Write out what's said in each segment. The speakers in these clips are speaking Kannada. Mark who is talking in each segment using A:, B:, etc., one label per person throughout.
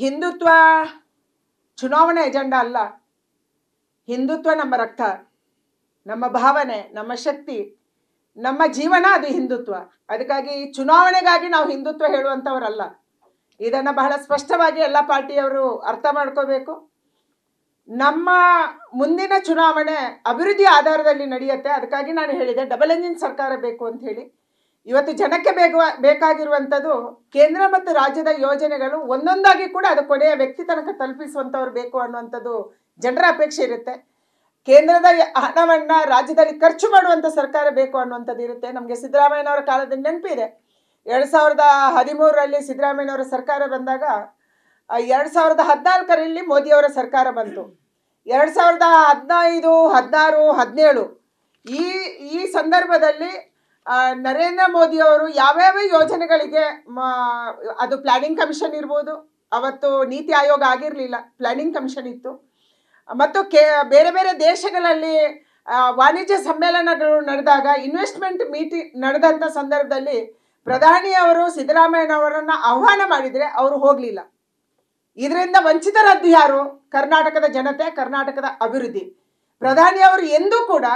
A: ಹಿಂದುತ್ವ ಚುನಾವಣೆ ಎಜೆಂಡಾ ಅಲ್ಲ ಹಿಂದುತ್ವ ನಮ್ಮ ರಕ್ತ ನಮ್ಮ ಭಾವನೆ ನಮ್ಮ ಶಕ್ತಿ ನಮ್ಮ ಜೀವನ ಅದು ಹಿಂದುತ್ವ ಅದಕ್ಕಾಗಿ ಚುನಾವಣೆಗಾಗಿ ನಾವು ಹಿಂದುತ್ವ ಹೇಳುವಂಥವರಲ್ಲ ಇದನ್ನು ಬಹಳ ಸ್ಪಷ್ಟವಾಗಿ ಎಲ್ಲ ಪಾರ್ಟಿಯವರು ಅರ್ಥ ಮಾಡ್ಕೋಬೇಕು ನಮ್ಮ ಮುಂದಿನ ಚುನಾವಣೆ ಅಭಿವೃದ್ಧಿ ಆಧಾರದಲ್ಲಿ ನಡೆಯುತ್ತೆ ಅದಕ್ಕಾಗಿ ನಾನು ಹೇಳಿದೆ ಡಬಲ್ ಎಂಜಿನ್ ಸರ್ಕಾರ ಬೇಕು ಅಂತ ಹೇಳಿ ಇವತ್ತು ಜನಕ್ಕೆ ಬೇಕಾಗಿರುವಂತದ್ದು ಬೇಕಾಗಿರುವಂಥದ್ದು ಕೇಂದ್ರ ಮತ್ತು ರಾಜ್ಯದ ಯೋಜನೆಗಳು ಒಂದೊಂದಾಗಿ ಕೂಡ ಅದು ಕೊನೆಯ ವ್ಯಕ್ತಿ ತನಕ ತಲುಪಿಸುವಂಥವ್ರು ಬೇಕು ಅನ್ನುವಂಥದ್ದು ಜನರ ಅಪೇಕ್ಷೆ ಇರುತ್ತೆ ಕೇಂದ್ರದ ಹಣವನ್ನು ರಾಜ್ಯದಲ್ಲಿ ಖರ್ಚು ಮಾಡುವಂಥ ಸರ್ಕಾರ ಬೇಕು ಅನ್ನುವಂಥದ್ದು ಇರುತ್ತೆ ನಮಗೆ ಸಿದ್ದರಾಮಯ್ಯನವರ ಕಾಲದ ನೆನಪಿದೆ ಎರಡು ಸಾವಿರದ ಹದಿಮೂರರಲ್ಲಿ ಸಿದ್ದರಾಮಯ್ಯನವರ ಸರ್ಕಾರ ಬಂದಾಗ ಎರಡು ಸಾವಿರದ ಹದಿನಾಲ್ಕರಲ್ಲಿ ಮೋದಿಯವರ ಸರ್ಕಾರ ಬಂತು ಎರಡು ಸಾವಿರದ ಹದಿನೈದು ಹದಿನಾರು ಹದಿನೇಳು ಈ ಈ ಸಂದರ್ಭದಲ್ಲಿ ನರೇಂದ್ರ ಮೋದಿ ಅವರು ಯಾವ್ಯಾವ ಯೋಜನೆಗಳಿಗೆ ಅದು ಪ್ಲಾನಿಂಗ್ ಕಮಿಷನ್ ಇರ್ಬೋದು ಅವತ್ತು ನೀತಿ ಆಯೋಗ ಆಗಿರಲಿಲ್ಲ ಪ್ಲಾನಿಂಗ್ ಕಮಿಷನ್ ಇತ್ತು ಮತ್ತು ಕೇ ಬೇರೆ ಬೇರೆ ದೇಶಗಳಲ್ಲಿ ವಾಣಿಜ್ಯ ಸಮ್ಮೇಳನಗಳು ನಡೆದಾಗ ಇನ್ವೆಸ್ಟ್ಮೆಂಟ್ ಮೀಟಿಂಗ್ ನಡೆದಂಥ ಸಂದರ್ಭದಲ್ಲಿ ಪ್ರಧಾನಿಯವರು ಅವರನ್ನು ಆಹ್ವಾನ ಮಾಡಿದರೆ ಅವರು ಹೋಗಲಿಲ್ಲ ಇದರಿಂದ ವಂಚಿತರದ್ದು ಯಾರು ಕರ್ನಾಟಕದ ಜನತೆ ಕರ್ನಾಟಕದ ಅಭಿವೃದ್ಧಿ ಪ್ರಧಾನಿಯವರು ಎಂದೂ ಕೂಡ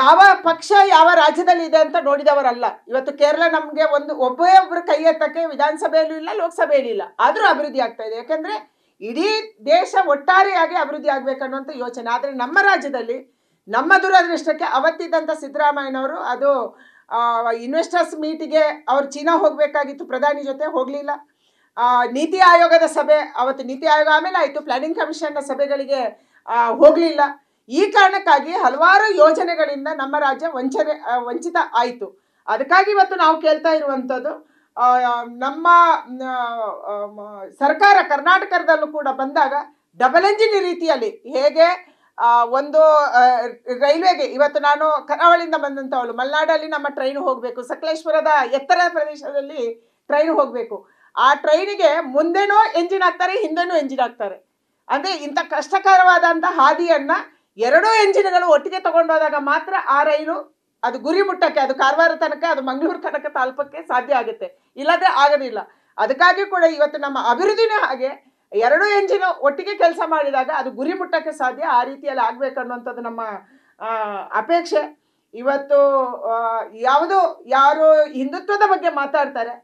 A: ಯಾವ ಪಕ್ಷ ಯಾವ ರಾಜ್ಯದಲ್ಲಿ ಇದೆ ಅಂತ ನೋಡಿದವರಲ್ಲ ಇವತ್ತು ಕೇರಳ ನಮಗೆ ಒಂದು ಒಬ್ಬೇ ಒಬ್ಬರು ಕೈ ಎತ್ತಕ್ಕೆ ವಿಧಾನಸಭೆಯಲ್ಲೂ ಇಲ್ಲ ಲೋಕಸಭೆಯಲ್ಲೂ ಇಲ್ಲ ಆದರೂ ಅಭಿವೃದ್ಧಿ ಆಗ್ತಾ ಇದೆ ಯಾಕೆಂದರೆ ಇಡೀ ದೇಶ ಒಟ್ಟಾರೆಯಾಗಿ ಅಭಿವೃದ್ಧಿ ಆಗಬೇಕನ್ನುವಂಥ ಯೋಚನೆ ಆದರೆ ನಮ್ಮ ರಾಜ್ಯದಲ್ಲಿ ನಮ್ಮ ದುರದೃಷ್ಟಕ್ಕೆ ಅವತ್ತಿದ್ದಂಥ ಸಿದ್ದರಾಮಯ್ಯನವರು ಅದು ಇನ್ವೆಸ್ಟರ್ಸ್ ಮೀಟಿಗೆ ಅವ್ರು ಚೀನಾ ಹೋಗಬೇಕಾಗಿತ್ತು ಪ್ರಧಾನಿ ಜೊತೆ ಹೋಗಲಿಲ್ಲ ನೀತಿ ಆಯೋಗದ ಸಭೆ ಅವತ್ತು ನೀತಿ ಆಯೋಗ ಆಮೇಲೆ ಆಯಿತು ಪ್ಲಾನಿಂಗ್ ಕಮಿಷನ್ನ ಸಭೆಗಳಿಗೆ ಹೋಗಲಿಲ್ಲ ಈ ಕಾರಣಕ್ಕಾಗಿ ಹಲವಾರು ಯೋಜನೆಗಳಿಂದ ನಮ್ಮ ರಾಜ್ಯ ವಂಚನೆ ವಂಚಿತ ಆಯಿತು ಅದಕ್ಕಾಗಿ ಇವತ್ತು ನಾವು ಕೇಳ್ತಾ ಇರುವಂಥದ್ದು ನಮ್ಮ ಸರ್ಕಾರ ಕರ್ನಾಟಕದಲ್ಲೂ ಕೂಡ ಬಂದಾಗ ಡಬಲ್ ಎಂಜಿನ್ ರೀತಿಯಲ್ಲಿ ಹೇಗೆ ಒಂದು ರೈಲ್ವೆಗೆ ಇವತ್ತು ನಾನು ಕರಾವಳಿಯಿಂದ ಬಂದಂಥವಳು ಮಲೆನಾಡಲ್ಲಿ ನಮ್ಮ ಟ್ರೈನ್ ಹೋಗಬೇಕು ಸಕಲೇಶ್ವರದ ಎತ್ತರ ಪ್ರದೇಶದಲ್ಲಿ ಟ್ರೈನ್ ಹೋಗಬೇಕು ಆ ಟ್ರೈನಿಗೆ ಮುಂದೆನೂ ಎಂಜಿನ್ ಹಾಕ್ತಾರೆ ಹಿಂದೆನೂ ಎಂಜಿನ್ ಹಾಕ್ತಾರೆ ಅಂದರೆ ಇಂಥ ಕಷ್ಟಕರವಾದಂಥ ಹಾದಿಯನ್ನು ಎರಡೂ ಎಂಜಿನ್ಗಳು ಒಟ್ಟಿಗೆ ತಗೊಂಡೋದಾಗ ಮಾತ್ರ ಆ ರೈಲು ಅದು ಗುರಿ ಮುಟ್ಟಕ್ಕೆ ಅದು ಕಾರವಾರ ತನಕ ಅದು ಮಂಗಳೂರು ತನಕ ತಾಲ್ಪಕ್ಕೆ ಸಾಧ್ಯ ಆಗುತ್ತೆ ಇಲ್ಲದ್ರೆ ಆಗೋದಿಲ್ಲ ಅದಕ್ಕಾಗಿ ಕೂಡ ಇವತ್ತು ನಮ್ಮ ಅಭಿವೃದ್ಧಿನೇ ಹಾಗೆ ಎರಡೂ ಎಂಜಿನ್ ಒಟ್ಟಿಗೆ ಕೆಲಸ ಮಾಡಿದಾಗ ಅದು ಗುರಿ ಮುಟ್ಟಕ್ಕೆ ಸಾಧ್ಯ ಆ ರೀತಿಯಲ್ಲಿ ಆಗ್ಬೇಕನ್ನುವಂಥದ್ದು ನಮ್ಮ ಅಪೇಕ್ಷೆ ಇವತ್ತು ಯಾವುದು ಯಾರು ಹಿಂದುತ್ವದ ಬಗ್ಗೆ ಮಾತಾಡ್ತಾರೆ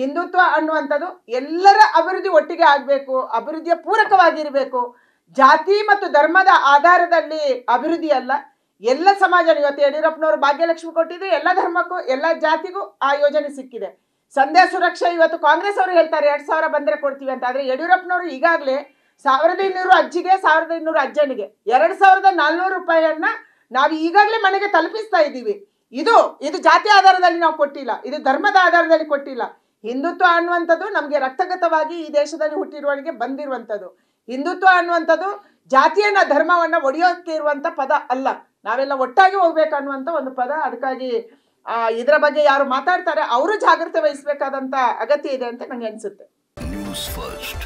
A: ಹಿಂದುತ್ವ ಅನ್ನುವಂಥದ್ದು ಎಲ್ಲರ ಅಭಿವೃದ್ಧಿ ಒಟ್ಟಿಗೆ ಆಗಬೇಕು ಅಭಿವೃದ್ಧಿಯ ಪೂರಕವಾಗಿರಬೇಕು ಜಾತಿ ಮತ್ತು ಧರ್ಮದ ಆಧಾರದಲ್ಲಿ ಅಭಿವೃದ್ಧಿ ಅಲ್ಲ ಎಲ್ಲ ಸಮಾಜ ಇವತ್ತು ಯಡಿಯೂರಪ್ಪನವರು ಭಾಗ್ಯಲಕ್ಷ್ಮಿ ಕೊಟ್ಟಿದ್ರೆ ಎಲ್ಲ ಧರ್ಮಕ್ಕೂ ಎಲ್ಲ ಜಾತಿಗೂ ಆ ಯೋಜನೆ ಸಿಕ್ಕಿದೆ ಸಂಧ್ಯಾ ಸುರಕ್ಷೆ ಇವತ್ತು ಕಾಂಗ್ರೆಸ್ ಅವರು ಹೇಳ್ತಾರೆ ಎರಡು ಸಾವಿರ ಬಂದರೆ ಕೊಡ್ತೀವಿ ಅಂತ ಆದರೆ ಯಡಿಯೂರಪ್ಪನವರು ಈಗಾಗಲೇ ಸಾವಿರದ ಇನ್ನೂರು ಅಜ್ಜಿಗೆ ಸಾವಿರದ ಇನ್ನೂರು ಅಜ್ಜನಿಗೆ ಎರಡು ಸಾವಿರದ ನಾಲ್ನೂರು ರೂಪಾಯಿಯನ್ನ ನಾವು ಈಗಾಗಲೇ ಮನೆಗೆ ತಲುಪಿಸ್ತಾ ಇದ್ದೀವಿ ಇದು ಇದು ಜಾತಿ ಆಧಾರದಲ್ಲಿ ನಾವು ಕೊಟ್ಟಿಲ್ಲ ಇದು ಧರ್ಮದ ಆಧಾರದಲ್ಲಿ ಕೊಟ್ಟಿಲ್ಲ ಹಿಂದುತ್ವ ಅನ್ನುವಂಥದ್ದು ನಮಗೆ ರಕ್ತಗತವಾಗಿ ಈ ದೇಶದಲ್ಲಿ ಹುಟ್ಟಿರುವವರಿಗೆ ಬಂದಿರುವಂಥದ್ದು ಹಿಂದುತ್ವ ಅನ್ನುವಂಥದ್ದು ಜಾತಿಯನ್ನ ಧರ್ಮವನ್ನ ಒಡೆಯೋಕೆ ಇರುವಂತ ಪದ ಅಲ್ಲ ನಾವೆಲ್ಲ ಒಟ್ಟಾಗಿ ಹೋಗ್ಬೇಕನ್ನುವಂಥ ಒಂದು ಪದ ಅದಕ್ಕಾಗಿ ಇದರ ಬಗ್ಗೆ ಯಾರು ಮಾತಾಡ್ತಾರೆ ಅವರು ಜಾಗೃತಿ ವಹಿಸಬೇಕಾದಂತ ಅಗತ್ಯ ಇದೆ ಅಂತ ನನಗೆ ಅನ್ಸುತ್ತೆ ಫಸ್ಟ್